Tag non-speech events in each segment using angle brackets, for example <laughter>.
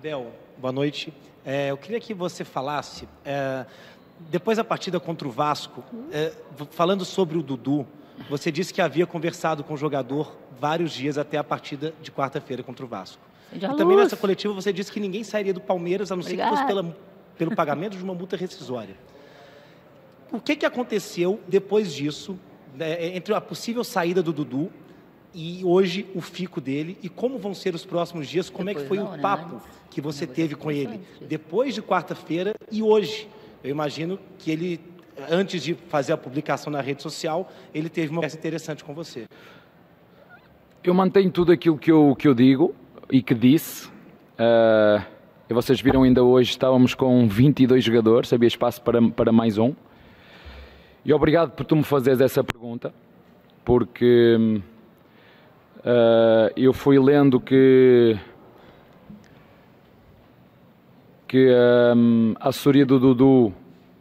Abel, boa noite. É, eu queria que você falasse, é, depois da partida contra o Vasco, é, falando sobre o Dudu, você disse que havia conversado com o jogador vários dias até a partida de quarta-feira contra o Vasco. E também nessa coletiva você disse que ninguém sairia do Palmeiras, a não ser Obrigada. que fosse pela, pelo pagamento de uma multa rescisória. O que, que aconteceu depois disso, né, entre a possível saída do Dudu e hoje o fico dele e como vão ser os próximos dias, como Depois é que foi o papo né? que você não, é teve com ele depois de quarta-feira e hoje. Eu imagino que ele, antes de fazer a publicação na rede social, ele teve uma conversa interessante com você. Eu mantenho tudo aquilo que eu, que eu digo e que disse. Uh, vocês viram ainda hoje, estávamos com 22 jogadores, havia espaço para, para mais um. E obrigado por tu me fazeres essa pergunta, porque hum, Uh, eu fui lendo que que um, ehm, a assessoria do Dudu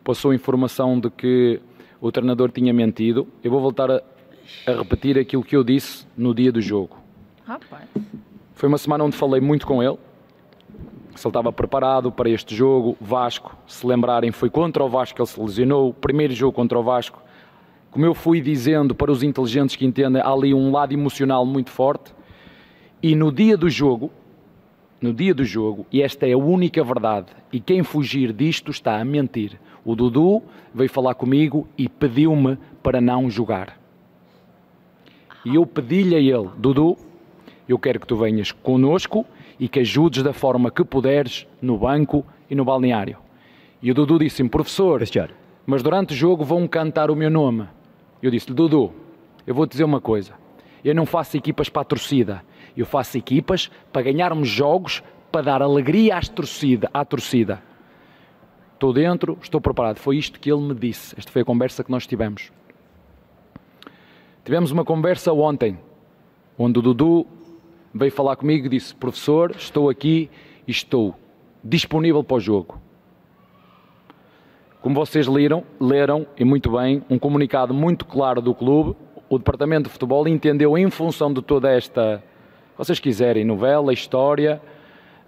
passou informação de que o treinador tinha mentido. Eu vou voltar a, a repetir aquilo que eu disse no dia do jogo. Rapaz. Foi uma semana onde falei muito com ele, se ele estava preparado para este jogo. Vasco, se lembrarem, foi contra o Vasco que ele se lesionou. O primeiro jogo contra o Vasco, como eu fui dizendo, para os inteligentes que entendem, há ali um lado emocional muito forte. E no dia do jogo, no dia do jogo, e esta é a única verdade, e quem fugir disto está a mentir. O Dudu veio falar comigo e pediu-me para não jogar. E eu pedi-lhe a ele, Dudu, eu quero que tu venhas conosco e que ajudes da forma que puderes no banco e no balneário. E o Dudu disse-me, professor, mas durante o jogo vão cantar o meu nome. Eu disse-lhe, Dudu, eu vou te dizer uma coisa. Eu não faço equipas para a torcida. Eu faço equipas para ganharmos jogos, para dar alegria às torcida, à torcida. Estou dentro, estou preparado. Foi isto que ele me disse. Esta foi a conversa que nós tivemos. Tivemos uma conversa ontem, onde o Dudu veio falar comigo e disse: Professor, estou aqui e estou disponível para o jogo. Como vocês leram, leram e muito bem, um comunicado muito claro do clube, o departamento de futebol entendeu em função de toda esta, vocês quiserem, novela, história,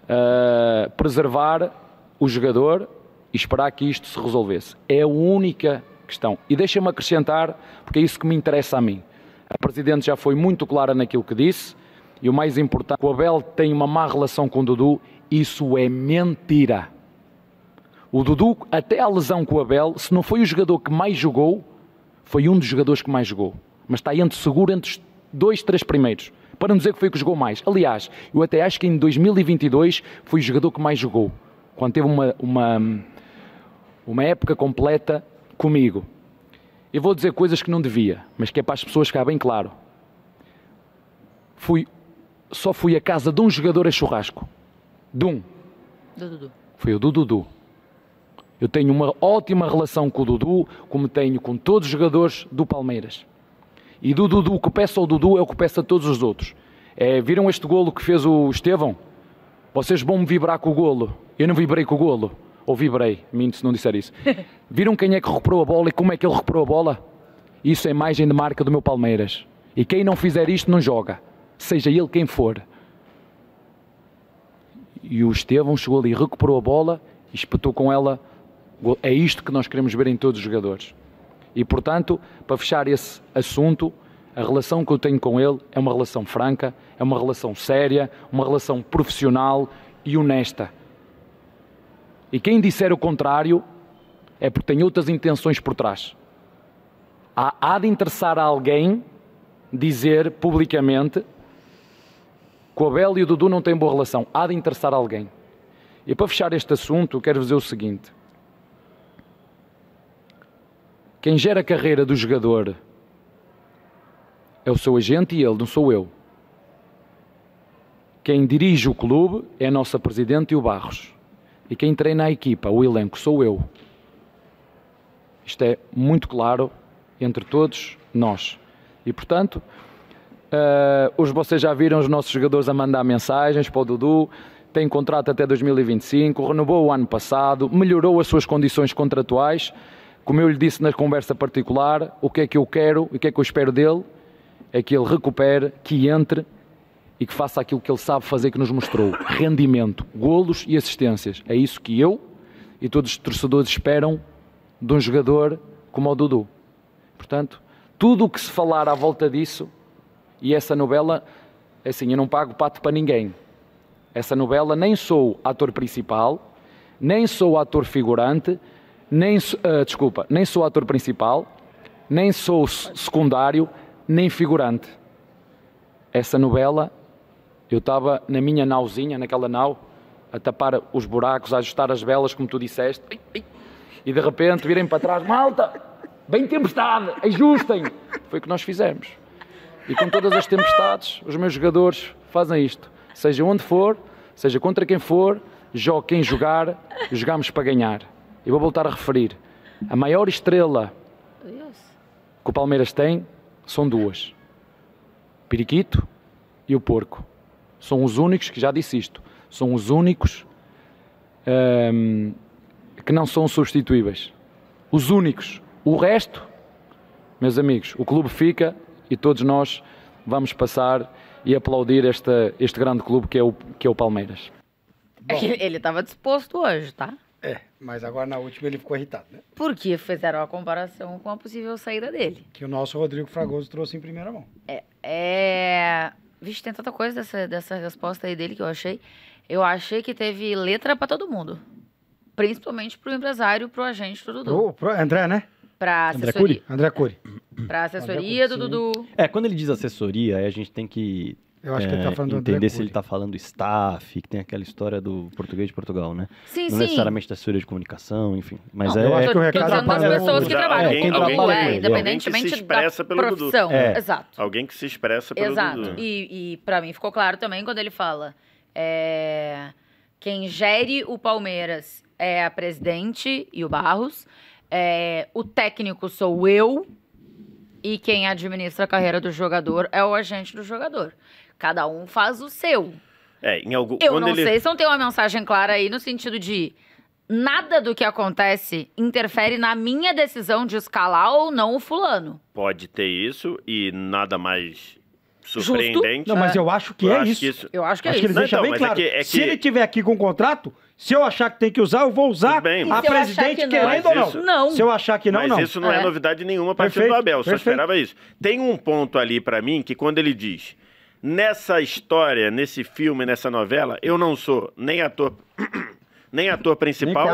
uh, preservar o jogador e esperar que isto se resolvesse. É a única questão. E deixa-me acrescentar, porque é isso que me interessa a mim. A Presidente já foi muito clara naquilo que disse, e o mais importante, o Abel tem uma má relação com o Dudu, isso é mentira. O Dudu, até à lesão com o Abel, se não foi o jogador que mais jogou, foi um dos jogadores que mais jogou. Mas está entre seguro entre os dois, três primeiros. Para não dizer que foi o que jogou mais. Aliás, eu até acho que em 2022 foi o jogador que mais jogou. Quando teve uma, uma, uma época completa comigo. Eu vou dizer coisas que não devia, mas que é para as pessoas ficar bem claro. Fui, só fui à casa de um jogador a churrasco. De um. Do Foi o do Dudu. Eu tenho uma ótima relação com o Dudu, como tenho com todos os jogadores do Palmeiras. E do Dudu, o que peço ao Dudu é o que peço a todos os outros. É, viram este golo que fez o Estevão? Vocês vão me vibrar com o golo. Eu não vibrei com o golo. Ou vibrei, minto se não disser isso. <laughs> Viram quem é que recuperou a bola e como é que ele recuperou a bola? Isso é imagem de marca do meu Palmeiras. E quem não fizer isto não joga, seja ele quem for. E o Estevão chegou ali, recuperou a bola e espetou com ela é isto que nós queremos ver em todos os jogadores. E, portanto, para fechar esse assunto, a relação que eu tenho com ele é uma relação franca, é uma relação séria, uma relação profissional e honesta. E quem disser o contrário é porque tem outras intenções por trás. Há, há de interessar a alguém dizer publicamente que o Abel e o Dudu não têm boa relação. Há de interessar a alguém. E para fechar este assunto, quero dizer o seguinte. Quem gera a carreira do jogador é o seu agente e ele, não sou eu. Quem dirige o clube é a nossa presidente e o Barros. E quem treina a equipa, o elenco, sou eu. Isto é muito claro entre todos nós. E portanto, uh, eh, hoje vocês já viram os nossos jogadores a mandar mensagens para o Dudu. Tem contrato até 2025, renovou o ano passado, melhorou as suas condições contratuais como eu lhe disse na conversa particular, o que é que eu quero e o que é que eu espero dele é que ele recupere, que entre e que faça aquilo que ele sabe fazer que nos mostrou: <laughs> rendimento, golos e assistências. É isso que eu e todos os torcedores esperam de um jogador como o Dudu. Portanto, tudo o que se falar à volta disso e essa novela, é assim, eu não pago pato para ninguém. Essa novela nem sou ator principal, nem sou ator figurante, nem, uh, desculpa, nem sou ator principal, nem sou secundário, nem figurante. Essa novela, eu estava na minha nauzinha, naquela nau, a tapar os buracos, a ajustar as velas, como tu disseste, e de repente virem para trás, malta, bem tempestade, ajustem. Foi o que nós fizemos. E com todas as tempestades, os meus jogadores fazem isto. Seja onde for, seja contra quem for, jogue quem jogar, jogamos para ganhar e vou voltar a referir, a maior estrela que o Palmeiras tem são duas: Periquito e o Porco. São os únicos, que já disse isto, são os únicos ehm, que não são substituíveis. Os únicos. O resto, meus amigos, o clube fica e todos nós vamos passar e aplaudir este, este grande clube que é o, que é o Palmeiras. Bom. É ele estava disposto hoje, tá? É, mas agora na última ele ficou irritado, né? Porque fizeram a comparação com a possível saída dele. Que o nosso Rodrigo Fragoso trouxe em primeira mão. É. é... Vixe, tem tanta coisa dessa, dessa resposta aí dele que eu achei. Eu achei que teve letra para todo mundo. Principalmente pro empresário, pro agente, tudo. Dudu. Pro, pro André, né? Pra assessoria. André Cury? André Cury. Pra assessoria André Cury, do Dudu. É, quando ele diz assessoria, a gente tem que eu acho é, que ele tá é, falando Entender do se ele está falando staff, que tem aquela história do português de Portugal, né? Sim, não sim. necessariamente da assessoria de comunicação, enfim. Mas não, é. Eu acho que o recado é para pessoas que trabalham. Alguém, que alguém, é, independentemente se expressa da pelo profissão. Dudu. É. Exato. Alguém que se expressa pelo Exato. Dudu. E, e para mim ficou claro também quando ele fala: é, quem gere o Palmeiras é a presidente e o Barros, é, o técnico sou eu, e quem administra a carreira do jogador é o agente do jogador. Cada um faz o seu. É, em algum Eu não ele... sei se não tem uma mensagem clara aí no sentido de nada do que acontece interfere na minha decisão de escalar ou não o fulano. Pode ter isso e nada mais surpreendente. Justo? Não, mas é. eu acho que eu é acho isso. Que isso. Eu acho que é acho isso. Que ele não, deixa então, bem é claro. É que, é que... Se ele tiver aqui com o contrato, se eu achar que tem que usar, eu vou usar bem, a presidente que querendo ou não. Isso, não. Se eu achar que não, mas não. Mas isso não é, é. novidade nenhuma para o Abel, só Perfeito. esperava isso. Tem um ponto ali para mim que quando ele diz Nessa história, nesse filme, nessa novela, eu não sou nem ator, <clears throat> nem ator principal,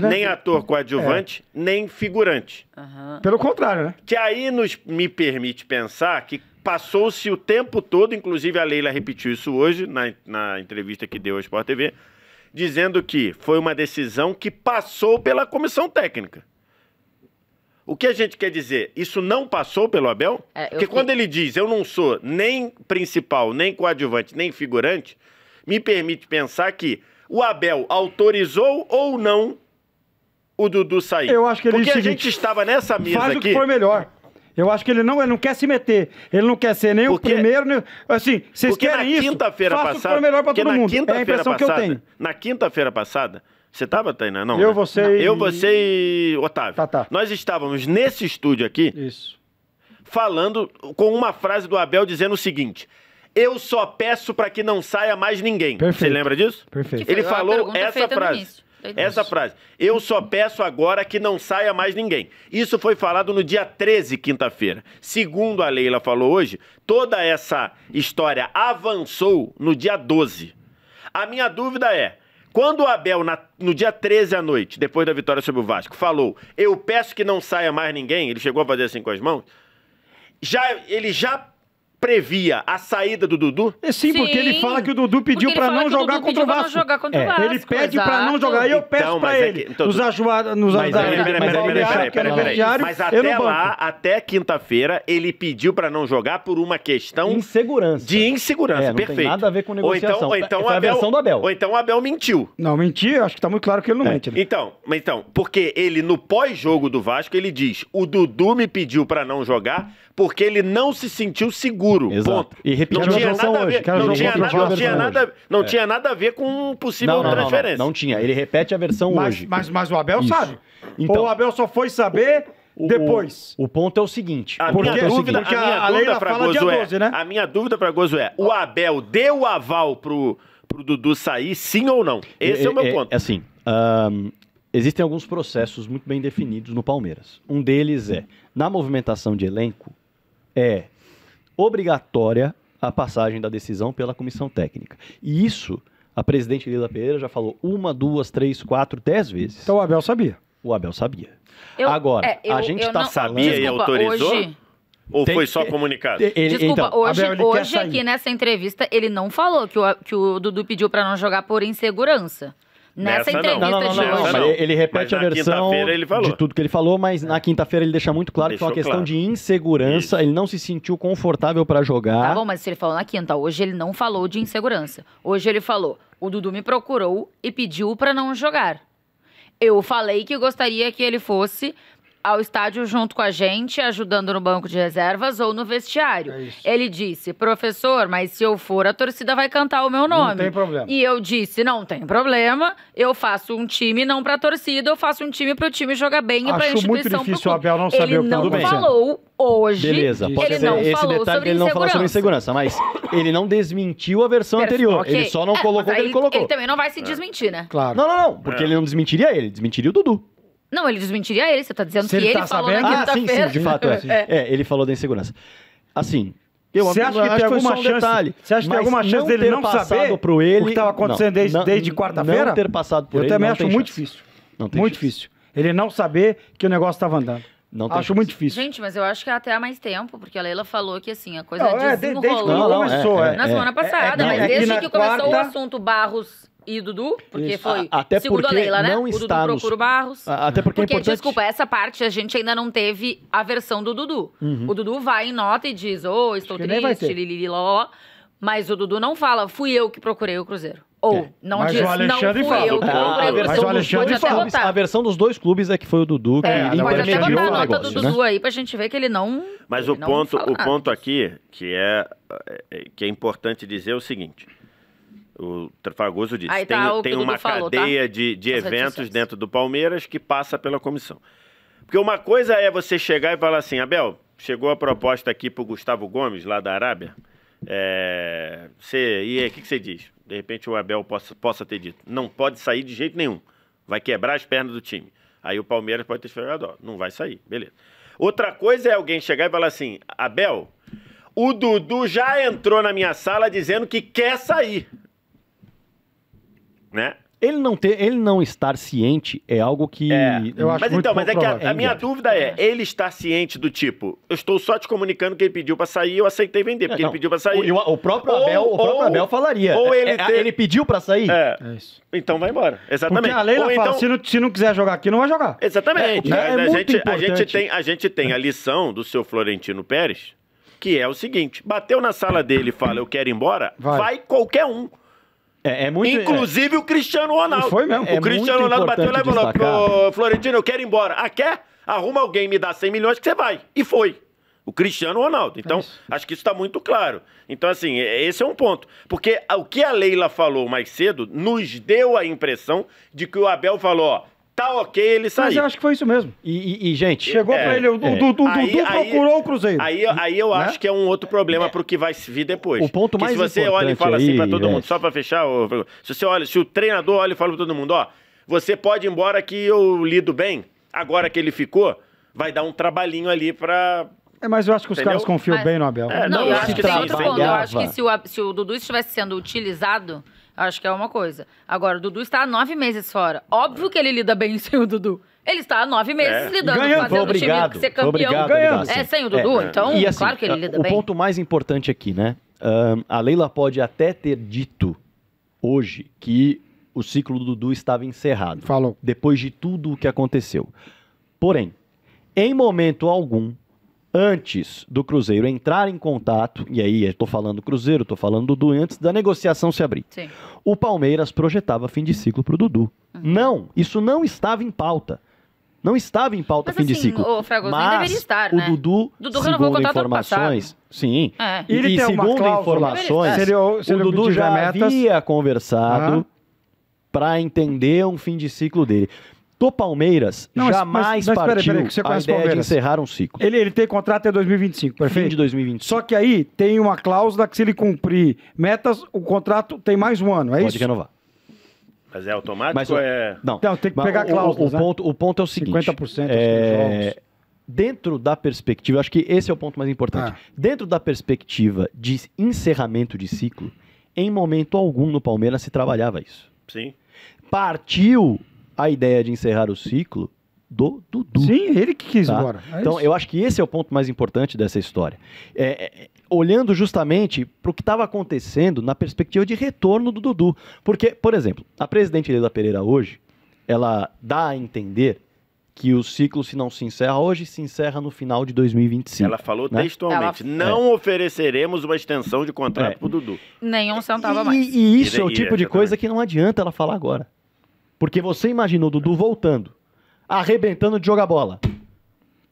nem, né? ator coadjuvante, é. nem figurante. Uhum. Pelo contrário, né? Que aí nos, me permite pensar que passou-se o tempo todo, inclusive a Leila repetiu isso hoje na, na entrevista que deu ao Sport TV, dizendo que foi uma decisão que passou pela comissão técnica. O que a gente quer dizer? Isso não passou pelo Abel? É, Porque fiquei... quando ele diz eu não sou nem principal, nem coadjuvante, nem figurante, me permite pensar que o Abel autorizou ou não o Dudu sair. Eu acho que ele Porque é a gente estava nessa mesa faz aqui. Faz o que for melhor. Eu acho que ele não, ele não quer se meter. Ele não quer ser nem porque, o primeiro, nem, assim, vocês querem na isso. quinta-feira passada, o que for melhor para todo mundo. É a impressão passada, que eu tenho. Na quinta-feira passada, você estava, Tainá? Não. Eu, né? você e... Eu, você e Otávio. Tá, tá. Nós estávamos nesse estúdio aqui. Isso. Falando com uma frase do Abel dizendo o seguinte: eu só peço para que não saia mais ninguém. Perfeito. Você lembra disso? Perfeito. Ele falou essa frase. Essa frase. Eu só peço agora que não saia mais ninguém. Isso foi falado no dia 13, quinta-feira. Segundo a Leila falou hoje, toda essa história avançou no dia 12. A minha dúvida é: quando o Abel, na, no dia 13 à noite, depois da vitória sobre o Vasco, falou: Eu peço que não saia mais ninguém, ele chegou a fazer assim com as mãos. Já, ele já previa a saída do Dudu? É, sim, sim, porque ele fala que o Dudu pediu para não, jogar contra o é, Vasco. Jogar contra é. o Vasco. Ele pede para não jogar. E eu peço então, para é ele. É que, então, nos ajudar. Nos mas peraí, peraí, peraí, Mas até lá, até quinta-feira, ele pediu para não jogar por uma questão... Insegurança. De insegurança, é, não perfeito. Tem nada a ver com então, negociação. Ou é, então, ou então a do Abel. Ou então o Abel mentiu. Não, mentiu, acho que tá muito claro que ele não mente. Né? Então, então, porque ele no pós-jogo do Vasco, ele diz, o Dudu me pediu para não jogar porque ele não se sentiu seguro. Exato. Ponto. E repetindo não tinha nada hoje. Ver, não, tinha nada, não, tinha nada, não é. tinha nada a ver com possível não, não, transferência. Não, tinha. Ele repete a versão mas, hoje. Mas, mas o Abel Isso. sabe. Então, o Abel só foi saber o, depois. O, o, ponto é o seguinte. A minha é dúvida, a minha a dúvida para Gozo é, 12, né? a minha dúvida para Gozo é, o Abel deu o aval pro, pro Dudu sair, sim ou não? Esse é, é o meu é, é, ponto. É, assim, um, existem alguns processos muito bem definidos no Palmeiras. Um deles é, na movimentação de elenco, é obrigatória a passagem da decisão pela comissão técnica. E isso a presidente Lila Pereira já falou uma, duas, três, quatro, dez vezes. Então o Abel sabia. O Abel sabia. Eu, Agora, é, eu, a gente está sabia desculpa, e autorizou? Hoje... Ou tem, foi só comunicado? Ele, Desculpa, então, hoje, Abel, hoje aqui nessa entrevista, ele não falou que o, que o Dudu pediu para não jogar por insegurança. Nessa, entrevista não. Não, não, não. Ele repete a versão de tudo que ele falou, mas na é. quinta-feira ele deixa muito claro Deixou que foi uma questão claro. de insegurança. Isso. Ele não se sentiu confortável para jogar. Tá bom, mas se ele falou na quinta, hoje ele não falou de insegurança. Hoje ele falou: o Dudu me procurou e pediu para não jogar. Eu falei que gostaria que ele fosse, ao estádio junto com a gente, ajudando no banco de reservas ou no vestiário. É ele disse, professor, mas se eu for, a torcida vai cantar o meu nome. Não tem problema. E eu disse, não tem problema, eu faço um time não pra torcida, eu faço um time pro time jogar bem Acho e pra instituição muito difícil o Abel não saber ele o que tá não falou hoje. Beleza, pode ele ser não esse detalhe ele não falou sobre insegurança, mas ele não desmentiu a versão anterior. Okay. Ele só não é, colocou o que ele, colocou. Ele também não vai se é. desmentir, né? Claro. Não, não, não, porque é. ele não desmentiria ele, desmentiria o Dudu. Não, ele desmentiria ele, você tá dizendo Se que ele, tá falou sabendo? na ah, quinta-feira. sim, de fato, é. Assim. É. É, ele falou da insegurança. Assim, eu acho que tem é alguma um chance? detalhe, Você acha que tem alguma chance dele ele não saber pro ele, o que tava tá acontecendo desde- desde quarta-feira? Não ter passado por Eu ele. também não acho tem muito chance. difícil. Não tem Muito chance. difícil. Ele não saber que o negócio estava andando. Não Acho chance. muito difícil. Gente, mas eu acho que é até há mais tempo, porque a Leila falou que assim, a coisa Não, é, desde quando Não, é, começou, é. é. é. na semana passada, é, mas é desde que começou o assunto Barros e Dudu, porque Isso. foi a, até segundo porque a Leila, né? Não o Dudu está procura o Barros. A, até porque, é porque é importante... desculpa, essa parte a gente ainda não teve a versão do Dudu. Uhum. O Dudu vai em nota e diz: "Ô, oh, estou Acho triste, lili, ló". Mas o Dudu não fala: "Fui eu que procurei o Cruzeiro". Ou é. não mas diz, o Alexandre não fala. eu que comprei. Ah, mas o Alexandre fala. A versão dos dois clubes é que foi o Dudu que é, ele pode até botar a nota negócio, do Dudu né? aí pra gente ver que ele não Mas ele o, não ponto, o ponto aqui, que é, é, que é importante dizer é o seguinte. O Trafagoso disse, tá tem, o tem uma falou, tá? cadeia de, de eventos dentro do Palmeiras que passa pela comissão. Porque uma coisa é você chegar e falar assim, Abel, chegou a proposta aqui para Gustavo Gomes, lá da Arábia. É, você, e aí, o que, que você diz? De repente o Abel possa, possa ter dito, não pode sair de jeito nenhum. Vai quebrar as pernas do time. Aí o Palmeiras pode ter chegado, ó, não vai sair, beleza. Outra coisa é alguém chegar e falar assim, Abel, o Dudu já entrou na minha sala dizendo que quer sair né? Ele não, ter, ele não estar ciente é algo que. É. Eu acho mas muito então, mas é que a, a minha dúvida é: ele estar ciente do tipo, eu estou só te comunicando que ele pediu para sair, eu aceitei vender, porque ele pediu para sair. O, o próprio Abel, ou, o próprio Abel falaria. Ou é, ele, é, ter... ele pediu para sair? É. é. isso. Então vai embora. Exatamente. Porque a Leila ou fala, então- se, não, se não quiser jogar aqui, não vai jogar. Exatamente. É, a, é gente, a, gente, tem, a gente tem a lição do seu Florentino Pérez, que é o seguinte: bateu na sala dele e fala, eu quero ir embora, vai, vai qualquer um. É, é muito, Inclusive o Cristiano Ronaldo. Foi mesmo. o é Cristiano Ronaldo bateu e falou: Ô, Florentino, eu quero ir embora. Ah, quer? Arruma alguém, me dá 100 milhões que você vai. E foi. O Cristiano Ronaldo. Então, é acho que isso está muito claro. Então, assim, é, esse é um ponto. Porque o que a Leila falou mais cedo nos deu a impressão de que o Abel falou: ó, tá ok ele sair. Mas eu acho que foi isso mesmo. E, e, e gente. É, chegou é, pra ele, o é. Dudu, aí, procurou o Cruzeiro. Aí, aí eu né? acho que é um outro problema pro que vai vir depois. O ponto mais importante se você importante olha e fala assim pra todo mundo, é. só pra fechar, se você olha, se o treinador olha e fala pra todo mundo, ó, você pode ir embora que eu lido bem, agora que ele ficou, vai dar um trabalhinho ali pra, é, mas eu acho que os Entendeu? caras confiam mas, bem no Abel. É, não, não, eu acho que tem é outro ponto. Eu acho que se o, se o Dudu estivesse sendo utilizado, Acho que é uma coisa. Agora, o Dudu está há nove meses fora. Óbvio que ele lida bem <laughs> sem o Dudu. Ele está há nove meses é. lidando, Ganhando. fazendo obrigado. o time ser campeão. Obrigado, Ganhando. É, sem o Dudu, é. então, e, assim, claro que ele lida o bem. O ponto mais importante aqui, né? Um, a Leila pode até ter dito hoje que o ciclo do Dudu estava encerrado. Falou. Depois de tudo o que aconteceu. Porém, em momento algum, antes do Cruzeiro entrar em contato, e aí estou falando Cruzeiro, estou falando do Dudu, antes da negociação se abrir. Sim. O Palmeiras projetava fim de ciclo para o Dudu. Uhum. Não, isso não estava em pauta. Não estava em pauta mas, fim assim, de ciclo. O Fragoso mas deveria estar, né? O Dudu, Dudu segundo informações, sim. É. Ele e segundo informações, o Dudu já metas... havia conversado uhum. para entender um fim de ciclo dele do Palmeiras não, jamais mas, mas, partiu peraí, peraí, você a ideia Palmeiras. de encerrar um ciclo. Ele, ele tem contrato até 2025, perfeito? Fim de 2025. Só que aí tem uma cláusula que se ele cumprir metas, o contrato tem mais um ano, é Pode isso? Pode renovar. Mas é automático mas, é... Não, então, tem que pegar a cláusula. o, o né? ponto, o ponto é o seguinte... 50% é... é, é dentro da perspectiva, acho que esse é o ponto mais importante. Ah. Dentro da perspectiva de encerramento de ciclo, em momento algum no Palmeiras se trabalhava isso. Sim. Partiu a ideia de encerrar o ciclo do Dudu. Sim, ele que quis tá? embora. É então, isso. eu acho que esse é o ponto mais importante dessa história. É, é, olhando justamente para o que estava acontecendo na perspectiva de retorno do Dudu. Porque, por exemplo, a presidente Leila Pereira hoje, ela dá a entender que o ciclo, se não se encerra hoje, se encerra no final de 2025. Ela falou né? textualmente: ela... não é. ofereceremos uma extensão de contrato é. para o Dudu. Nenhum centavo a mais. E, isso e, é o tipo e, tipo de coisa que não adianta ela falar agora. Porque você imaginou o Dudu voltando, arrebentando de jogar bola.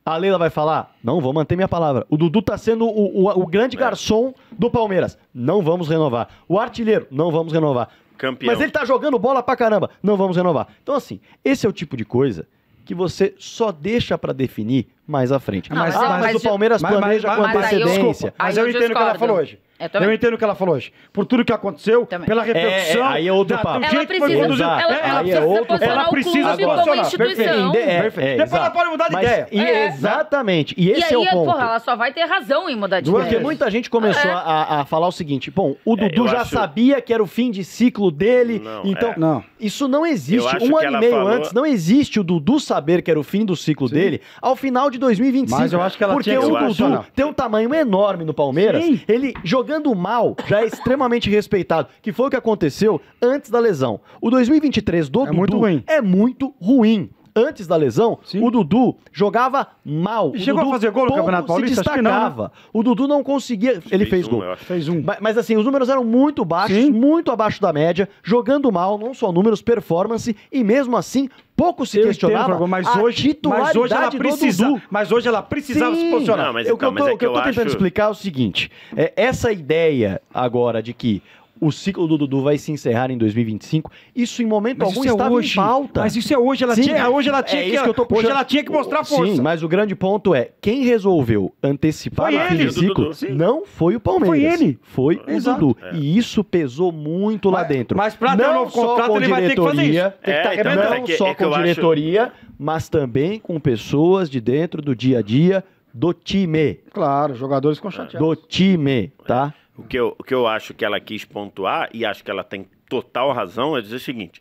A Leila vai falar: não, vou manter minha palavra. O Dudu tá sendo o, o, o grande é. garçom do Palmeiras. Não vamos renovar. O artilheiro, não vamos renovar. Campeão. Mas ele tá jogando bola pra caramba. Não vamos renovar. Então, assim, esse é o tipo de coisa que você só deixa para definir mais à frente. Não, mas, ah, é, mas, mas, o Palmeiras mas, planeja mas, com antecedência. mas eu, eu entendo o que ela falou hoje. Eu, eu entendo o que ela falou hoje. Por tudo que aconteceu, também. pela repercussão. É, é, é, aí é outro papo. Do ela precisa, foi Ela, ela, aí é outro ela precisa agora. posicionar. Como instituição. Perfeito. É, Perfeito. É, Depois ela pode mudar de Mas, ideia. E, é. Exatamente. E esse e aí, é o é, ponto. Porra, ela só vai ter razão em mudar de Porque ideia. Porque muita gente começou é. a, a, falar o seguinte: bom, o Dudu já acho... sabia que era o fim de ciclo dele. Não, então, não. isso não existe. Um ano e meio falou... antes, não existe o Dudu saber que era o fim do ciclo Sim. dele ao final de 2025. Mas eu acho que ela Porque o Dudu tem um tamanho enorme no Palmeiras. Ele jogou jogando mal já é extremamente respeitado, que foi o que aconteceu antes da lesão. O 2023 do é Dudu muito ruim. é muito ruim antes da lesão, Sim. o Dudu jogava mal. E o chegou Dudu a fazer gol no Campeonato Paulista? Se destacava. Não, né? O Dudu não conseguia. ele fez, um, gol. Fez um. Mas, mas, assim, os números eram muito baixos, Sim. muito abaixo da média, jogando mal, não só números, performance, e mesmo assim, pouco se eu questionava entendo, mas a hoje, mas hoje ela precisa, Dudu. Mas hoje ela precisava Sim. se posicionar. Não, mas, eu, então, eu tô, mas é o que eu estou acho... tentando explicar é o seguinte, é, essa ideia agora de que o ciclo do Dudu vai se encerrar em 2025. Isso em momento mas algum é estava hoje. em pauta. Mas isso é hoje, ela Sim, tinha, é hoje ela é tinha é que, que hoje ela tinha que mostrar força. Sim, mas o grande ponto é, quem resolveu antecipar foi ciclo não foi o Palmeiras. Foi ele. Foi o Exato. Dudu. É. E isso pesou muito mas, lá dentro. Mas para ter um novo contrato ele vai ter que fazer isso. Tem que então, não que, só com diretoria, acho... mas também com pessoas de dentro do dia a dia do time. Claro, jogadores com chateados. Do time, tá? O que, eu, o que eu acho que ela quis pontuar, e acho que ela tem total razão, é dizer o seguinte: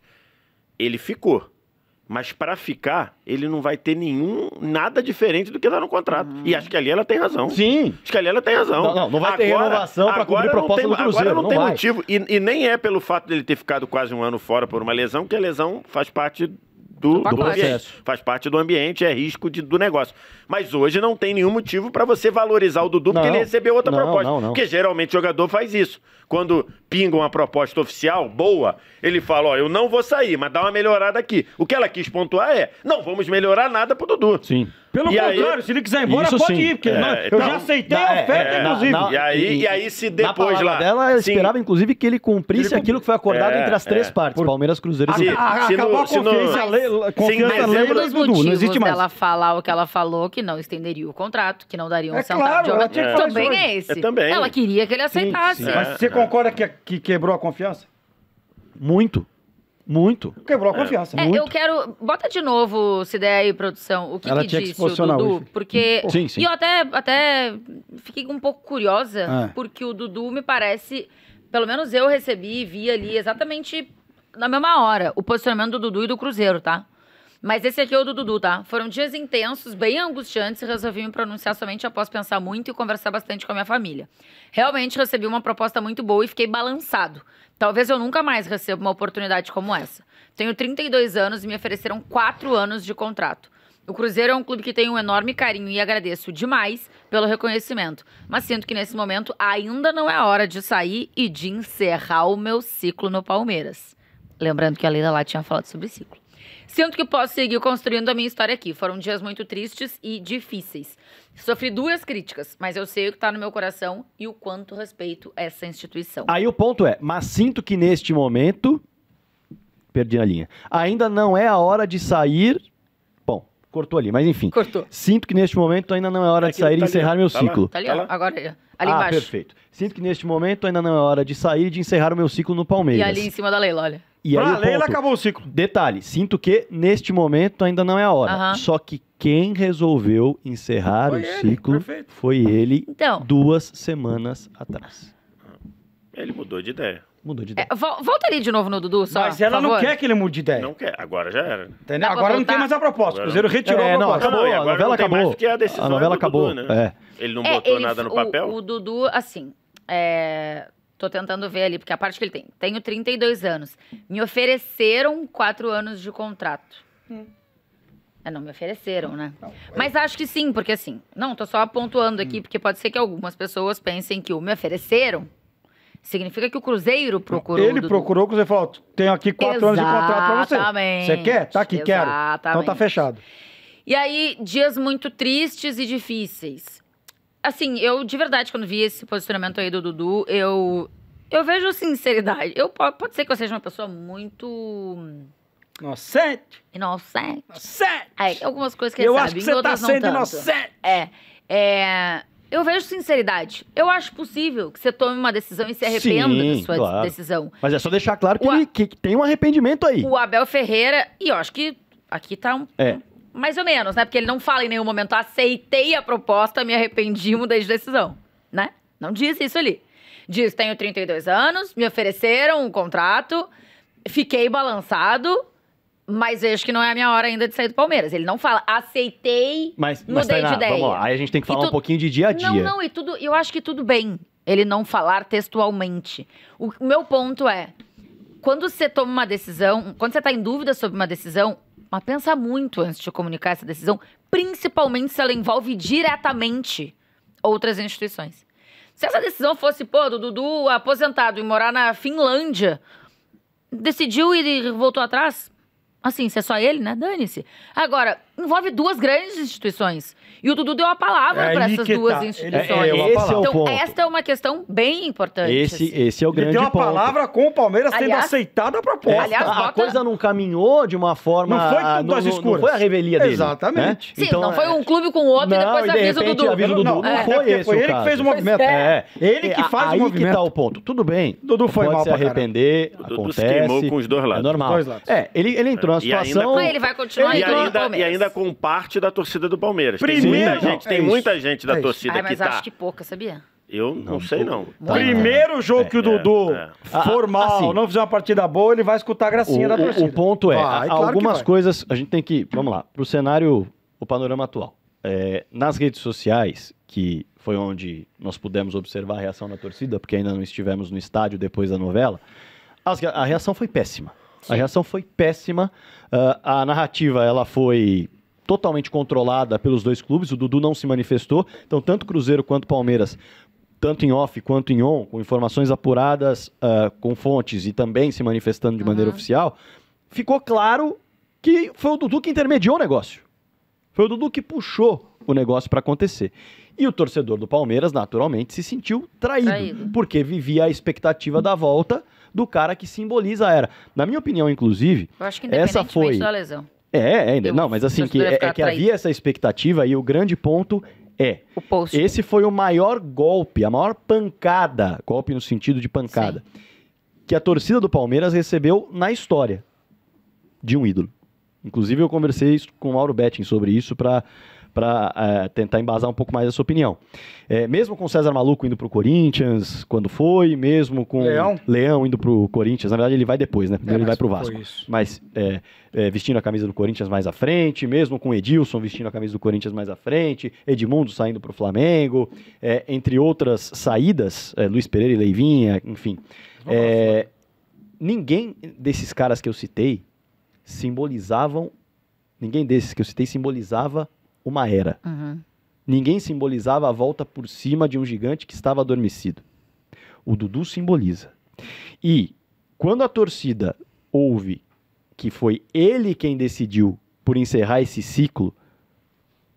ele ficou. Mas para ficar, ele não vai ter nenhum nada diferente do que está no contrato. Uhum. E acho que ali ela tem razão. Sim. Acho que ali ela tem razão. Não, não, não vai agora, ter renovação para cumprir proposta tem, do Cruzeiro. Agora não, não tem vai. motivo. E, e, nem é pelo fato dele ter ficado quase um ano fora por uma lesão, que a lesão faz parte do, do, do processo. faz parte do ambiente, é risco de, do negócio. Mas hoje não tem nenhum motivo para você valorizar o Dudu não, porque ele recebeu outra não, proposta. Não, não. Porque geralmente o jogador faz isso. Quando pinga uma proposta oficial boa, ele fala: Ó, eu não vou sair, mas dá uma melhorada aqui. O que ela quis pontuar é: não vamos melhorar nada pro Dudu. Sim. Pelo e contrário, aí, se ele quiser ir embora, pode sim. ir, porque é, não, eu já então, aceitei a oferta, é, inclusive. Na, e, aí, e aí, se depois lá. dela, sim, esperava, inclusive, que ele cumprisse ele aquilo que foi acordado é, entre as três é. partes: por, Palmeiras, Cruzeiro e Acabou a confiança, se no, lei, confiança se em dezembro, Dudu, não existe mais. ela falar o que ela falou, que não estenderia o contrato, que não daria um é centavo claro, de Tinha que é. Também é esse. É também. Ela queria que ele aceitasse. Sim, sim. Mas você é. concorda que, que quebrou a confiança? Muito. Muito. Quebrou a é. confiança. É, eu quero. Bota de novo, se der aí, produção, o que, Ela que tinha disse que o Dudu. Porque. Sim, sim. E eu até, até fiquei um pouco curiosa, é. porque o Dudu me parece. Pelo menos eu recebi e vi ali exatamente na mesma hora o posicionamento do Dudu e do Cruzeiro, tá? Mas esse aqui é o do Dudu, tá? Foram dias intensos, bem angustiantes e resolvi me pronunciar somente após pensar muito e conversar bastante com a minha família. Realmente recebi uma proposta muito boa e fiquei balançado. Talvez eu nunca mais receba uma oportunidade como essa. Tenho 32 anos e me ofereceram 4 anos de contrato. O Cruzeiro é um clube que tem um enorme carinho e agradeço demais pelo reconhecimento, mas sinto que nesse momento ainda não é hora de sair e de encerrar o meu ciclo no Palmeiras. Lembrando que a Leila lá tinha falado sobre ciclo. Sinto que posso seguir construindo a minha história aqui. Foram dias muito tristes e difíceis. Sofri duas críticas, mas eu sei o que está no meu coração e o quanto respeito essa instituição. Aí o ponto é, mas sinto que neste momento. Perdi a linha. Ainda não é a hora de sair. Bom, cortou ali, mas enfim. Cortou. Sinto que neste momento ainda não é hora de tá sair tá e encerrar ali, meu tá ciclo. Lá, tá ali, ó. Tá tá agora, ali ah, embaixo. Perfeito. Sinto que neste momento ainda não é hora de sair e de encerrar o meu ciclo no Palmeiras. E ali em cima da Leila, olha. E pra aí Leila ponto. acabou o ciclo. Detalhe, sinto que neste momento ainda não é a hora. Uhum. Só que quem resolveu encerrar foi o ele, ciclo perfeito. foi ele então. duas semanas atrás. Ele mudou de ideia. Mudou de é, ideia. É, volta ali de novo no Dudu, só. Mas ela não quer que ele mude de ideia. Não quer, agora já era. Entendeu? Agora não tem mais a proposta. O Cruzeiro retirou é, a proposta. Não, acabou, a novela acabou. a decisão a novela é acabou. Dudu, né? é. Ele não é, botou ele, nada no o, papel? O Dudu, assim. É Tô tentando ver ali, porque a parte que ele tem. Tenho 32 anos. Me ofereceram quatro anos de contrato. Hum. É, não me ofereceram, né? Não, é. Mas acho que sim, porque assim. Não, tô só pontuando aqui, hum. porque pode ser que algumas pessoas pensem que o me ofereceram significa que o Cruzeiro procurou. Ele procurou, o Cruzeiro falou: tenho aqui quatro anos de contrato pra você. Você quer? Tá aqui, Exatamente. quero. Então tá fechado. E aí, dias muito tristes e difíceis assim, eu de verdade, quando vi esse posicionamento aí do Dudu, eu. Eu vejo sinceridade. Eu, pode ser que eu seja uma pessoa muito. Inocente. Inocente. Inocente. É, algumas coisas que eu sabe, acho que você tá sendo inocente. É, é, Eu vejo sinceridade. Eu acho possível que você tome uma decisão e se arrependa Sim, da sua claro. decisão. Mas é só deixar claro que, a... ele, que, tem um arrependimento aí. O Abel Ferreira, e eu acho que aqui tá um, é. Mais ou menos, né? Porque ele não fala em nenhum momento, aceitei a proposta, me arrependi, mudei de decisão, né? Não diz isso ali. Diz, tenho 32 anos, me ofereceram um contrato, fiquei balançado, mas vejo que não é a minha hora ainda de sair do Palmeiras. Ele não fala, aceitei, mas, mudei mas, Tainá, de ideia. Vamos lá. Aí a gente tem que falar tu... um pouquinho de dia a dia. Não, não, e tudo, eu acho que tudo bem ele não falar textualmente. O meu ponto é, quando você toma uma decisão, quando você está em dúvida sobre uma decisão, mas pensa muito antes de comunicar essa decisão, principalmente se ela envolve diretamente outras instituições. Se essa decisão fosse, pô, do Dudu aposentado e morar na Finlândia, decidiu e voltou atrás? Assim, se é só ele, né? Dane-se. Agora, envolve duas grandes instituições. E o Dudu deu a palavra é para essas duas tá. instituições. É, é, é, é então, esta é uma questão bem importante. Esse, assim. esse é o grande ponto. Ele deu a palavra com o Palmeiras aliás, tendo aceitado a proposta. Aliás, bota... A coisa não caminhou de uma forma... Não foi tudo no, às escuras. Não foi a revelia dele. Né? Exatamente. Né? Sim, então, não foi é, um clube com o outro não, e depois e de avisa o Dudu. Avisa o Dudu. Não, não, não foi esse Foi ele que fez o movimento. É. Ele que faz o movimento. Aí que tá o ponto. Tudo bem. Dudu foi mal para arrepender. Acontece. queimou com os dois lados. É normal. É, ele entrou na situação... Mas ele vai continuar entrando E ainda ainda com parte da torcida do Palmeiras. Primeiro, tem é muita gente, é tem muita gente da é torcida Ai, que mas tá acho que pouca, sabia? Eu não, não sei, não. Primeiro né? jogo é, que o Dudu é, é. formal, assim, não fizer uma partida boa, ele vai escutar a gracinha o, da torcida. O, o ponto é, claro algumas coisas a gente tem que, vamos lá, pro cenário, o panorama atual. É, nas redes sociais, que foi onde nós pudemos observar a reação da torcida, porque ainda não estivemos no estádio depois da novela, a reação foi péssima. Sim. A reação foi péssima. Uh, a narrativa, ela foi totalmente controlada pelos dois clubes. O Dudu não se manifestou. Então, tanto Cruzeiro quanto Palmeiras, tanto em off quanto em on, com informações apuradas uh, com fontes e também se manifestando de uhum. maneira oficial, ficou claro que foi o Dudu que intermediou o negócio. Foi o Dudu que puxou o negócio para acontecer. E o torcedor do Palmeiras, naturalmente, se sentiu traído, traído, porque vivia a expectativa da volta do cara que simboliza a era. Na minha opinião, inclusive, essa foi é, ainda. É, é não, mas assim, que, é, é que havia essa expectativa e o grande ponto é. O post. Esse foi o maior golpe, a maior pancada, golpe no sentido de pancada, Sim. que a torcida do Palmeiras recebeu na história de um ídolo. Inclusive, eu conversei com o Mauro Betting sobre isso para para é, tentar embasar um pouco mais a sua opinião. É, mesmo com César Maluco indo para o Corinthians, quando foi, mesmo com Leão, Leão indo para o Corinthians, na verdade ele vai depois, né? É, Primeiro é, ele vai para o Vasco. Mas vestindo a camisa do Corinthians mais à frente, mesmo com Edilson vestindo a camisa do Corinthians mais à frente, Edmundo saindo para o Flamengo, é, entre outras saídas, é, Luiz Pereira e Leivinha, enfim. Lá, ninguém desses caras que eu citei simbolizavam, ninguém desses que eu citei simbolizava uma era. Uhum. Ninguém simbolizava a volta por cima de um gigante que estava adormecido. O Dudu simboliza. E quando a torcida ouve que foi ele quem decidiu por encerrar esse ciclo,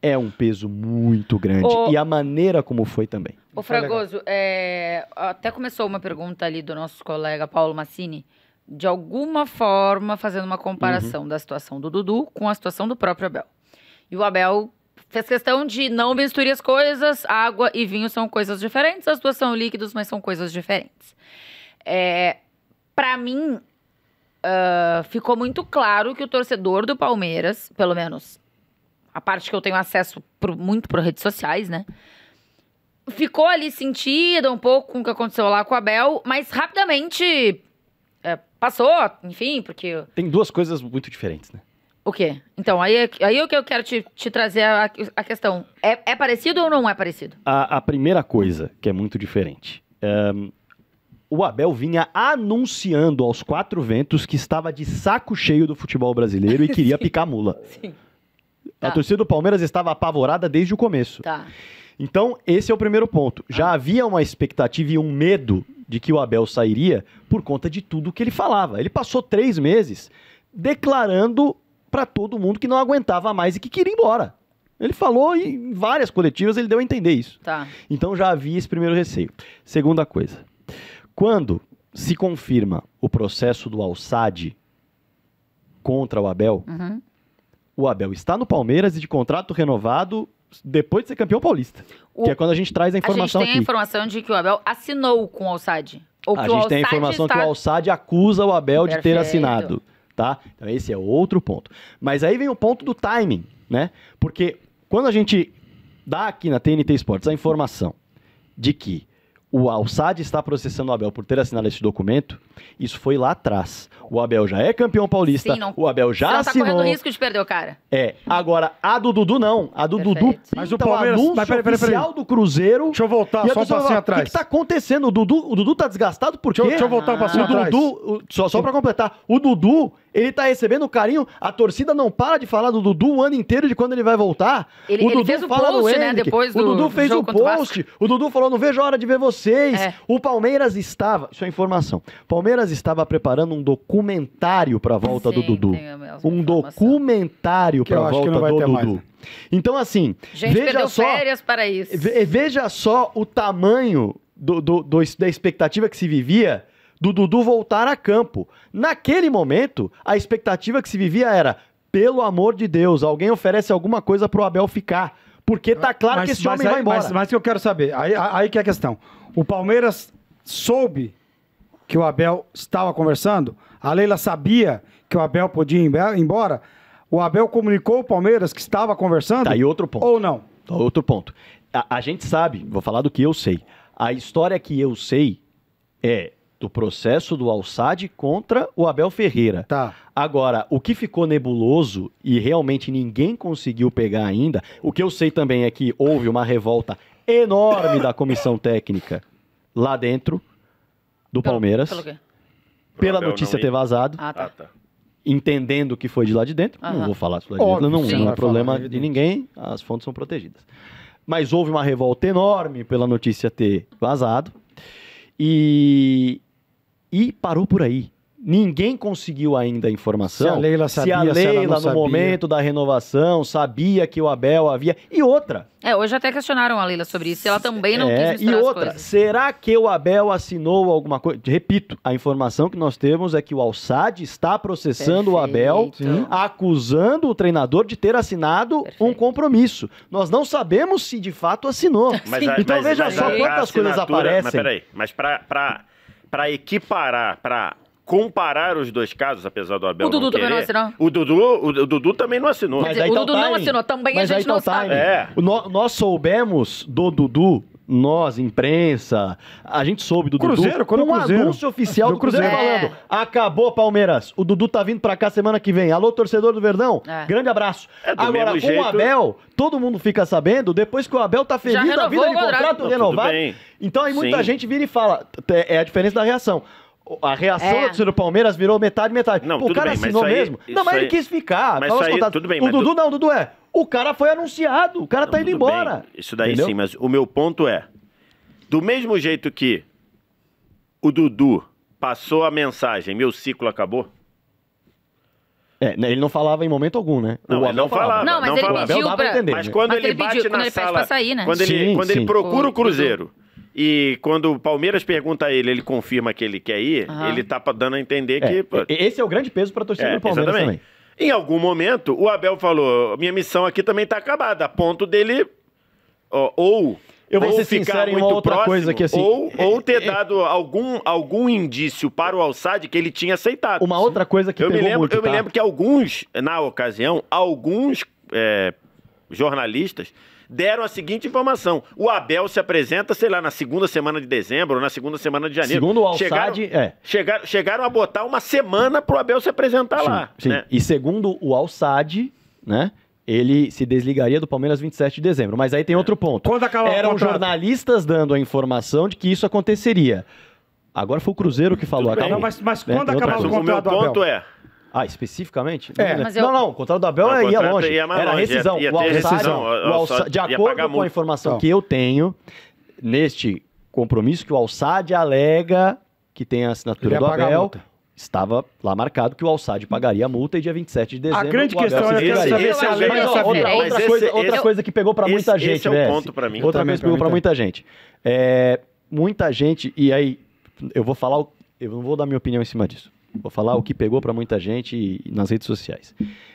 é um peso muito grande. O... E a maneira como foi também. O Fragoso, é... até começou uma pergunta ali do nosso colega Paulo Massini, de alguma forma fazendo uma comparação uhum. da situação do Dudu com a situação do próprio Abel. E o Abel Fez questão de não misture as coisas. Água e vinho são coisas diferentes. As duas são líquidos, mas são coisas diferentes. É, para mim, uh, ficou muito claro que o torcedor do Palmeiras, pelo menos a parte que eu tenho acesso muito por redes sociais, né? Ficou ali sentida um pouco com o que aconteceu lá com a Bel, mas rapidamente é, passou, enfim, porque. Tem duas coisas muito diferentes, né? O quê? Então, aí, é aí é o que eu quero te, te trazer a, a questão. É, é, parecido ou não é parecido? A, a primeira coisa, que é muito diferente. É, o Abel vinha anunciando aos quatro ventos que estava de saco cheio do futebol brasileiro e queria <laughs> picar mula. Sim. A tá. torcida do Palmeiras estava apavorada desde o começo. Tá. Então, esse é o primeiro ponto. Já ah. havia uma expectativa e um medo de que o Abel sairia por conta de tudo que ele falava. Ele passou três meses declarando para todo mundo que não aguentava mais e que queria ir embora. Ele falou em várias coletivas, ele deu a entender isso. Tá. Então já havia esse primeiro receio. Segunda coisa, quando se confirma o processo do Alçade contra o Abel, uhum. o Abel está no Palmeiras e de contrato renovado depois de ser campeão paulista. O... Que é quando a gente traz a informação aqui. A gente tem aqui. a informação de que o Abel assinou com o Alçade. Ou a gente tem a informação está... que o Alçade acusa o Abel Perfeito. de ter assinado tá? Então esse é outro ponto. Mas aí vem o ponto do timing, né? Porque quando a gente dá aqui na TNT Esportes a informação de que o Alçade está processando o Abel por ter assinado esse documento, isso foi lá atrás. O Abel já é campeão paulista, Sim, não, o Abel já você tá assinou. Você está correndo risco de perder o cara. É, agora a do Dudu não, a do Perfeito. Dudu mas o Palmeiras, o mas, peraí, peraí, peraí. oficial do Cruzeiro. Deixa eu voltar só um passinho atrás. O que, está acontecendo? O Dudu, o Dudu tá desgastado porque Deixa, eu, deixa eu voltar um passinho atrás. O só, só para completar, o Dudu, ele tá recebendo carinho. A torcida não para de falar do Dudu o ano inteiro de quando ele vai voltar. Ele, o ele Dudu fez o fala post, né? Depois do, o Dudu fez o post. O, o, Dudu falou: não vejo a hora de ver vocês. É. O Palmeiras estava. Isso é informação. Palmeiras estava preparando um documentário pra volta Sim, do Dudu. Um documentário para pra volta do Dudu. Mais. Então, assim. Gente, veja só, férias para isso. Veja só o tamanho do, do, do, da expectativa que se vivia do Dudu voltar a campo. Naquele momento, a expectativa que se vivia era: pelo amor de Deus, alguém oferece alguma coisa pro Abel ficar. Porque tá claro mas, que esse homem aí, vai embora. Mas, o que eu quero saber, aí, aí que é a questão. O Palmeiras soube que o Abel estava conversando, a Leila sabia que o Abel podia ir embora, o Abel comunicou o Palmeiras que estava conversando? Tá aí outro ponto. Ou não? Tá outro ponto. A, a gente sabe, vou falar do que eu sei. A história que eu sei é do processo do Alçade contra o Abel Ferreira. Tá. Agora, o que ficou nebuloso e realmente ninguém conseguiu pegar ainda, o que eu sei também é que houve uma revolta enorme da comissão técnica lá dentro do pelo, Palmeiras. Pelo quê? Pela notícia ter vazado. Ah tá. ah, tá. Entendendo o que foi de lá de dentro. Não vou falar disso lá de dentro. não, não é problema de ninguém. As fontes são protegidas. Mas houve uma revolta enorme pela notícia ter vazado. E e parou por aí. Ninguém conseguiu ainda a informação. Se a Leila sabia, se a Leila, se no momento da renovação, sabia que o Abel havia. E outra. É, hoje até questionaram a Leila sobre isso. Ela também não é, quis E outra, será que o Abel assinou alguma coisa? Repito, a informação que nós temos é que o Alçad está processando Perfeito. o Abel, Sim. acusando o treinador de ter assinado Perfeito. um compromisso. Nós não sabemos se de fato assinou. Mas, então mas, veja mas, só quantas coisas aparecem. Mas peraí, mas para. pra para equiparar, para comparar os dois casos, apesar do Abel o Dudu não querer. Também não assinou. O Dudu, o, Dudu também não assinou. Mas tá o Dudu não assinou, também mas a gente tá não sabe. É. nós soubemos do Dudu nós, imprensa, a gente soube do Cruzeiro, Dudu. Quando um Cruzeiro, anúncio oficial do, Cruzeiro, Cruzeiro é. falando: é. acabou Palmeiras, o Dudu tá vindo para cá semana que vem. Alô, torcedor do Verdão, é. grande abraço. É, Agora, com jeito... o Abel, todo mundo fica sabendo, depois que o Abel tá feliz da vida de contrato Não, renovado. Então aí muita Sim. gente vira e fala: é a diferença da reação. A reação é. da do Palmeiras virou metade, metade. Não, Pô, o cara bem, assinou aí, mesmo. Não, mas aí, ele quis ficar. Mas aí, tudo bem, o Dudu não, o Dudu é. O cara foi anunciado, o cara não, tá indo embora. Bem. Isso daí Entendeu? sim, mas o meu ponto é: do mesmo jeito que o Dudu passou a mensagem, meu ciclo acabou. É, né, ele não falava em momento algum, né? Não, não falava. falava. Não, mas não ele falava. pediu pra... Entender, mas né? quando mas ele, ele bate na quando sala, sair, né? quando, sim, ele, quando sim. ele procura o Cruzeiro e quando o Palmeiras pergunta a ele, ele confirma que ele quer ir, uhum. ele tá dando a entender que... É, esse é o grande peso para torcida é, do Palmeiras exatamente. também. Em algum momento, o Abel falou: minha missão aqui também está acabada, a ponto dele. Ó, ou. Eu vou ser sincero em outra próximo, coisa que assim. Ou, ou é, ter é, é, dado algum, algum indício para o Alçad que ele tinha aceitado. Uma outra coisa que eu me lembro, muito, Eu tá? me lembro que alguns, na ocasião, alguns é, jornalistas deram a seguinte informação: o Abel se apresenta, sei lá, na segunda semana de dezembro ou na segunda semana de janeiro. Segundo o Alçade, chegaram, é. chegaram, chegaram a botar uma semana pro Abel se apresentar sim, lá. Sim. Né? E segundo o Alçade, né? ele se desligaria do Palmeiras 27 de dezembro. Mas aí tem é. outro ponto. Quando Eram jornalistas dando a informação de que isso aconteceria. Agora foi o Cruzeiro que falou. Acabou. Não, mas, mas né? quando acabar o contrato, o meu ponto Abel. é... Ah, especificamente? É. Não, né? eu... não, não, o contrato do Abel é ia, longe. ia Era rescisão. Ia, ia o rescisão. O de acordo com a informação não. que eu tenho, neste compromisso que o Alçade alega que tem a assinatura do Abel, estava lá marcado que o Alçade pagaria a multa e dia 27 de dezembro. A grande questão é saber se a lei é mas, ó, outra, outra, esse, coisa, é outra coisa que pegou para muita gente, esse é um né, ponto para mim. Outra coisa que pegou para muita gente. muita gente e aí eu vou falar, eu não vou dar minha opinião em cima disso. Vou falar o que pegou para muita gente nas redes sociais.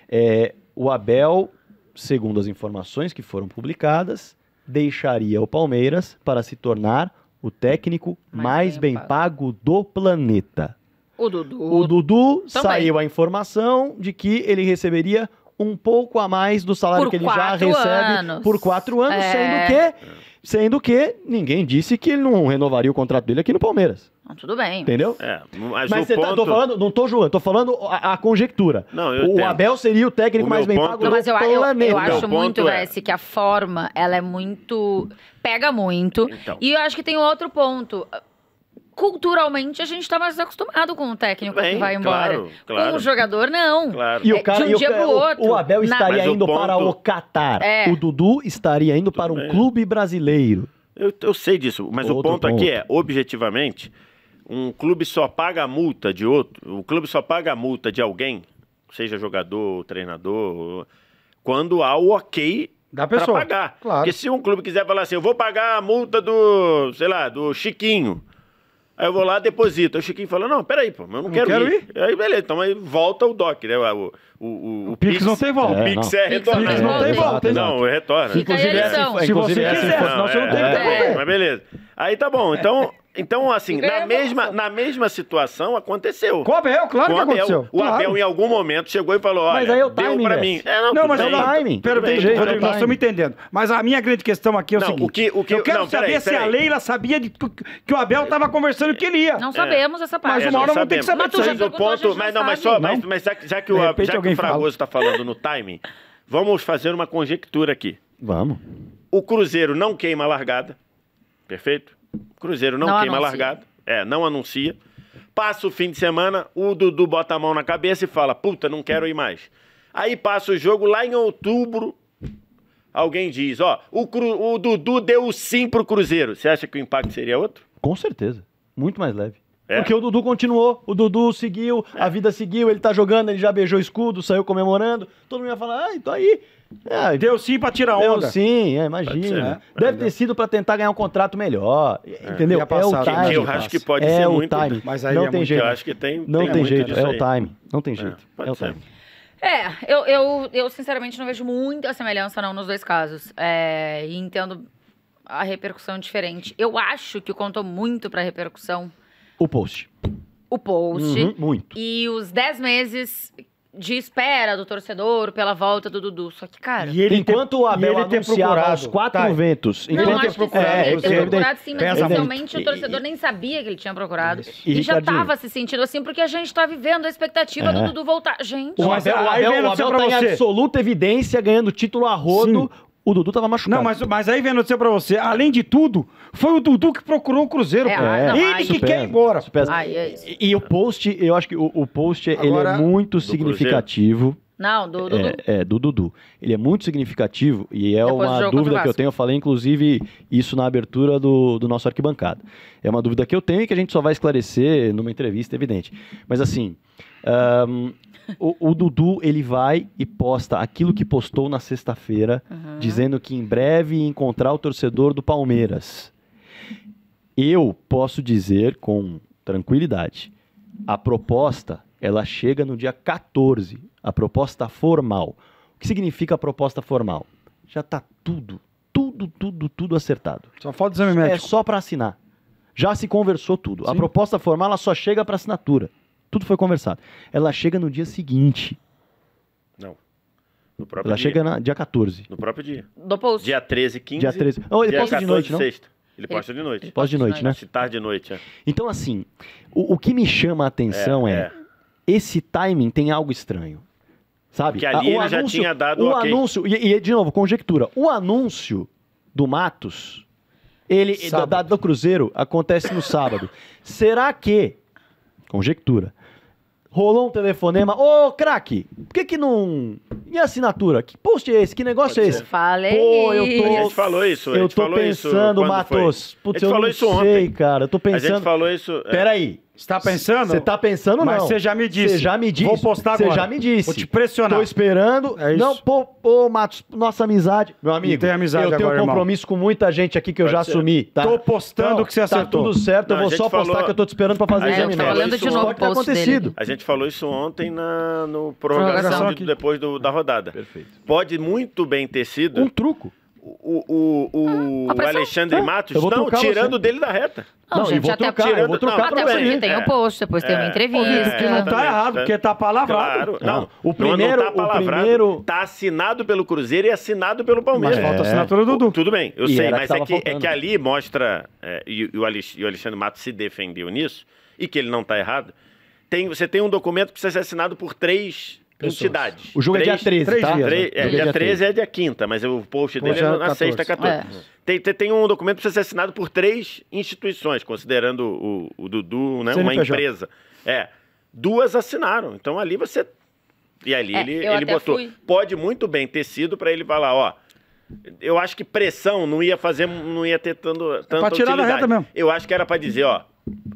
É, o Abel, segundo as informações que foram publicadas, deixaria o Palmeiras para se tornar o técnico mais, mais bem, pago. pago. do planeta. O Dudu. O Dudu Também. saiu a informação de que ele receberia um pouco a mais do salário por que ele já recebe anos. por quatro anos, é... sendo que. Sendo que ninguém disse que ele não renovaria o contrato dele aqui no Palmeiras. Não, ah, tudo bem. Entendeu? É, mas, mas ponto... tá, tô falando, não tô julgando, tô falando a, a conjectura. Não, o Abel seria o técnico o mais bem ponto... pago não, mas eu, planeta. Eu, eu acho muito, é... que a forma, ela é muito... Pega muito. Então. E eu acho que tem outro ponto culturalmente a gente está mais acostumado com o técnico bem, que vai embora. Claro, claro. Com o jogador, não. Claro. E o é, cara, é de um dia o, pro outro. O Abel estaria indo ponto... para o Catar. É. O Dudu estaria indo Tudo para um bem. clube brasileiro. Eu, eu, sei disso, mas outro o ponto, ponto, aqui é, objetivamente, um clube só paga a multa de outro. O clube só paga a multa de alguém, seja jogador, treinador, quando há o ok da pessoa. pagar. Claro. Porque se um clube quiser falar assim, eu vou pagar a multa do, sei lá, do Chiquinho Aí eu vou lá, deposito. Aí o Chiquinho fala, não, peraí, pô, eu não, quero, não quero, quero ir. ir. Aí beleza, então aí volta o DOC, né? O, o, o, o Pix, Pix não tem volta. o Pix é retornado. O Pix não é tem volta. Não, é retorna. Inclusive, é, se, se você é quiser, senão você não tem que devolver. Mas beleza. Aí tá bom, então então, assim, na mesma, na mesma situação aconteceu. Com o Abel, claro Com que Abel. aconteceu. O claro. Abel, em algum momento, chegou e falou: olha, mas aí é o deu pra né? mim. É, não, não mas é o timing. Pera, tem jeito, Rodrigo, nós estamos entendendo. Mas a minha grande questão aqui é o não, seguinte: o que, o que, eu quero não, saber se a Leila sabia de, que o Abel estava conversando e queria. Não é. sabemos essa parte. Mas uma hora vamos ter que saber disso. Mas, o ponto, mas, não, mas, só, mas, já, que já que o Fragoso está falando no timing, vamos fazer uma conjectura aqui. Vamos. O Cruzeiro não queima a largada, perfeito? Cruzeiro não, não queima anuncia. largado. É, não anuncia. Passa o fim de semana, o Dudu bota a mão na cabeça e fala: puta, não quero ir mais. Aí passa o jogo lá em outubro. Alguém diz: ó, o, Cru, o Dudu deu o sim pro Cruzeiro. Você acha que o impacto seria outro? Com certeza. Muito mais leve. É. Porque o Dudu continuou, o Dudu seguiu, é. a vida seguiu, ele tá jogando, ele já beijou escudo, saiu comemorando. Todo mundo ia falar: ah, então aí é, deu sim pra tirar onda. Deu sim, é, imagina. Ser, né? Deve ter sido pra tentar ganhar um contrato melhor. É. Entendeu? É o time. eu acho que pode é ser o muito. Time. Mas aí não é tem jeito. Eu acho que tem. Não tem, tem jeito. É o time. Não tem jeito. É, é o time. É, eu, eu, eu sinceramente não vejo muita semelhança não nos dois casos. É, e entendo a repercussão diferente. Eu acho que contou muito pra repercussão. O post. O post. Uhum, muito. E os 10 meses de espera do torcedor pela volta do Dudu. Só que, cara. E ele, enquanto o Abel ele procurado os quatro tá. ventos. Não, é, ele ter procurado, sim, é, ele ter procurado sim, mas inicialmente o torcedor e, nem sabia que ele tinha procurado. E, e já tava se sentindo assim, porque a gente tá vivendo a expectativa é. do Dudu voltar. Gente, o Abel, o Abel, o Abel, o Abel tá você. em absoluta evidência ganhando título a rodo. Sim. O Dudu tava machucado. Não, mas, mas aí vem a notícia pra você. Além de tudo, foi o Dudu que procurou o Cruzeiro. É, pô. Ah, não, Ele que quer ir embora. Ai, é e, e, o post, eu acho que o, o post Agora, ele é muito significativo. Cruzeiro. Não, do Dudu. É, é, do Dudu. Ele é muito significativo e é Depois uma dúvida que eu tenho. Eu falei, inclusive, isso na abertura do, do nosso arquibancada. É uma dúvida que eu tenho e que a gente só vai esclarecer numa entrevista, evidente. Mas assim, um, o, o, Dudu, ele vai e posta aquilo que postou na sexta-feira, uhum. dizendo que em breve ia encontrar o torcedor do Palmeiras. Eu posso dizer com tranquilidade, a proposta, ela chega no dia 14, a proposta formal. O que significa a proposta formal? Já está tudo, tudo, tudo, tudo acertado. Só falta exame é médico. É só para assinar. Já se conversou tudo. Sim. A proposta formal ela só chega para assinatura. Tudo foi conversado. Ela chega no dia seguinte. Não. No próprio ela dia. chega na, dia 14. No próprio dia. Do post. Dia 13, 15. Dia 13. Oh, ele dia posta 14, de noite, não? Sexta. Ele, posta de noite. Ele posta de noite, né? Se tarde de noite, é. Então, assim, o, o que me chama a atenção é, é, é. esse timing tem algo estranho. Sabe? Que ali ele anúncio, já tinha dado o okay. anúncio. E, e, de novo, conjectura. O anúncio do Matos, ele, da, da, do Cruzeiro, acontece no sábado. Será que, conjectura, rolou um telefonema. Ô, craque, por que que não... E assinatura? Que post é esse? Que negócio é Pode é esse? Falei. Pô, eu tô... A gente falou isso. Eu tô falou pensando, isso Matos. Putz, eu falou não sei, ontem. cara. Eu tô pensando... A gente falou isso... É... Peraí. Você tá pensando? Você tá pensando, não. Mas você já me disse. Você já me disse. Vou postar agora. Você já me disse. Vou te pressionar. Tô esperando. É isso. Não, pô, pô, Matos, nossa amizade. Meu amigo. Tem amizade eu tenho agora, um compromisso irmão. com muita gente aqui que eu Pode já assumi. Tá? Tô postando então, que você tá acertou. Tá tudo certo, não, eu vou só falou... postar que eu tô te esperando pra fazer exame médico. Né? falando de novo ter acontecido. Dele. A gente falou isso ontem na, no prorrogação, de, depois do, da rodada. Perfeito. Pode muito bem ter sido... Um truco o, o, o ah, Alexandre Matos estão tirando você. dele da reta. Não, não gente, vou até o tirando, vou trocar não, até porque tem o é. um post, depois é. tem uma é. entrevista. É, que não tá errado, porque tá palavrado. Claro. Não, ah, o primeiro, não tá o primeiro tá assinado pelo Cruzeiro e assinado pelo Palmeiras. Mas falta é. assinatura do Dudu. Tudo bem, eu e sei, mas é que é, que, é que ali mostra, e, o Alexandre Matos se defendeu nisso, e que ele não tá errado, tem, você tem um documento que precisa ser assinado por três pessoas. Entidade. O jogo 3, é dia 13, 3, tá? 3, né? é, é, é, dia, dia 13, é dia quinta, mas o post dele é, é na 14. sexta, 14. É, é. Tem, tem, tem, um documento que precisa ser assinado por três instituições, considerando o, o Dudu, né, uma empresa. É. Duas assinaram. Então ali você. E ali ele, ele botou. Fui... Pode muito bem ter sido para ele falar, ó. Eu acho que pressão não ia fazer, não ia ter tanto. tanto pra tirar utilidade. da reta mesmo. Eu acho que era para dizer, ó,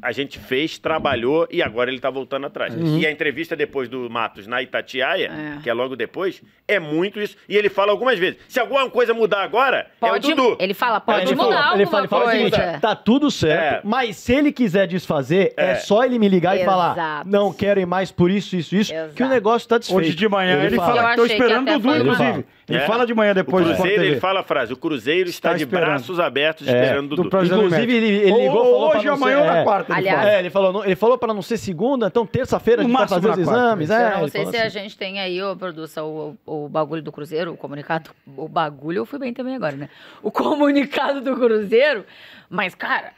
a gente fez, trabalhou e agora ele está voltando atrás. Uhum. E a entrevista depois do Matos na Itatiaia, é. que é logo depois, é muito isso. E ele fala algumas vezes: se alguma coisa mudar agora, pode, é o Dudu. Ele fala, pode é, mudar alguma ele fala, coisa. Ele tá tudo certo, é. mas se ele quiser desfazer, é, é. só ele me ligar Exato. e falar: não quero mais por isso, isso, isso, Exato. que o negócio está desfeito. Hoje de manhã ele, ele fala: estou esperando o Dudu, inclusive. Ele é. fala de manhã depois do Cruzeiro. Ele fala a frase: o Cruzeiro está, está de braços abertos é. esperando Dudu. Do é. Inclusive, ele, ele ligou ou, falou hoje, amanhã é ou na é. quarta. Aliás, ele, ele falou, ele falou para não ser segunda, então terça-feira a gente vai fazer os exames. É, não sei se a assim. gente tem aí, ô, produção, o, o bagulho do Cruzeiro, o comunicado. O bagulho, eu fui bem também agora, né? O comunicado do Cruzeiro. Mas, cara,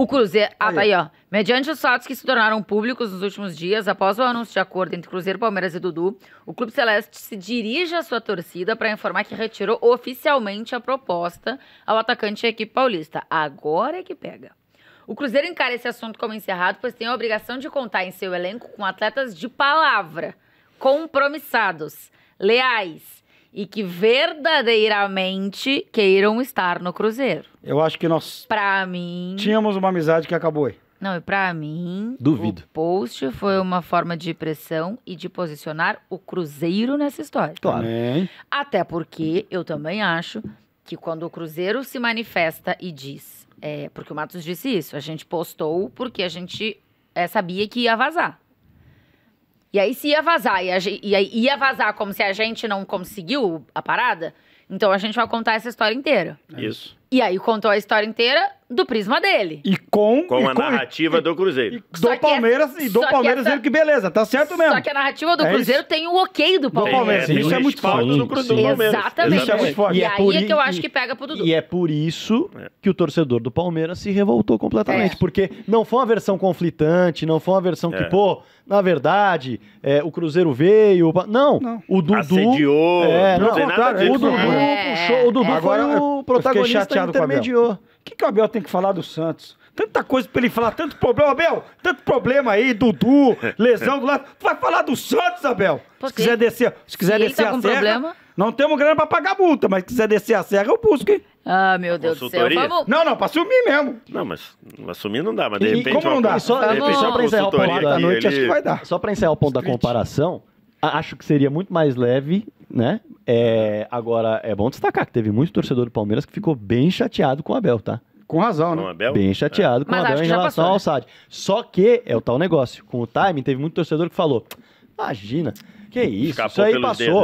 o Cruzeiro. Ah, tá aí, ó. Mediante os fatos que se tornaram públicos nos últimos dias, após o anúncio de acordo entre Cruzeiro, Palmeiras e Dudu, o Clube Celeste se dirige à sua torcida para informar que retirou oficialmente a proposta ao atacante da equipe paulista. Agora é que pega. O Cruzeiro encara esse assunto como encerrado, pois tem a obrigação de contar em seu elenco com atletas de palavra, compromissados, leais, e que verdadeiramente queiram estar no Cruzeiro. Eu acho que nós Pra mim, tínhamos uma amizade que acabou aí. não, e pra mim, Duvido. o post foi uma forma de pressão e de posicionar o Cruzeiro nessa história. Claro. Também. Até porque eu também acho que quando o Cruzeiro se manifesta e diz, é, porque o Matos disse isso, a gente postou porque a gente é, sabia que ia vazar. E aí se ia vazar, e, a, e aí ia vazar como se a gente não conseguiu a parada, então a gente vai contar essa história inteira. Isso. E aí contou a história inteira do prisma dele. E com, com e a com, narrativa e, do Cruzeiro. E, do é- Palmeiras é, e do Palmeiras que, que beleza, tá certo mesmo. Só que a narrativa do é Cruzeiro isso. tem o ok do Palmeiras. é, isso é muito forte do Cruzeiro. Exatamente. Isso é muito forte. E, e aí é, é que eu acho que pega pro Dudu. E é por isso é. que o torcedor do Palmeiras se revoltou completamente, porque não foi uma versão conflitante, não foi uma versão que, pô, na verdade, o Cruzeiro veio, não, não. o Dudu Assediou, é, não, não, não o Dudu puxou, o Dudu foi o protagonista com o Abel. O que, que o Abel tem que falar do Santos? Tanta coisa pra ele falar, tanto problema, Abel, tanto problema aí, Dudu, <laughs> lesão do lado. Tu vai falar do Santos, Abel? se quiser descer, se quiser se tá descer tá a serra, problema. não temos grana pra pagar multa, mas se quiser descer a serra, eu busco, hein? Ah, meu Deus do céu. Vamos... Não, não, pra assumir mesmo. Não, mas assumir não dá, mas de e, como não dá? Só, repente, só pra encerrar o ponto da noite, ele... acho que vai dar. Só pra encerrar o ponto Street. da comparação, acho que seria muito mais leve, né? É, agora, é bom destacar que teve muito torcedor do Palmeiras que ficou bem chateado com o Abel, tá? Com razão, né? Abel? Bem chateado com o Abel em relação passou, ao né? SAD. Só que é o tal negócio. Com o timing, teve muito torcedor que falou: imagina, que isso, Escapou isso aí passou. dedos, né?